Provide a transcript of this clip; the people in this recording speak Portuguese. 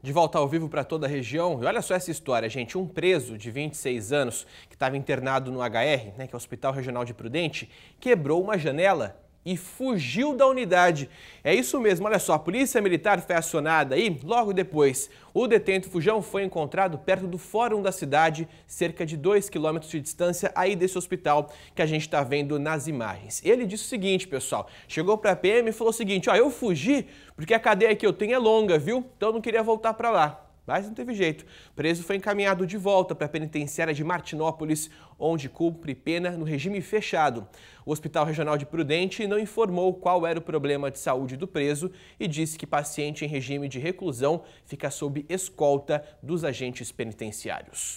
De volta ao vivo para toda a região. E olha só essa história, gente. Um preso de 26 anos que estava internado no HR, né, que é o Hospital Regional de Prudente, quebrou uma janela e fugiu da unidade. É isso mesmo, olha só, a polícia militar foi acionada aí logo depois. O detento Fujão foi encontrado perto do fórum da cidade, cerca de 2 quilômetros de distância aí desse hospital que a gente está vendo nas imagens. Ele disse o seguinte, pessoal, chegou para a PM e falou o seguinte, ó, eu fugi porque a cadeia que eu tenho é longa, viu? Então eu não queria voltar para lá. Mas não teve jeito. O preso foi encaminhado de volta para a penitenciária de Martinópolis, onde cumpre pena no regime fechado. O Hospital Regional de Prudente não informou qual era o problema de saúde do preso e disse que paciente em regime de reclusão fica sob escolta dos agentes penitenciários.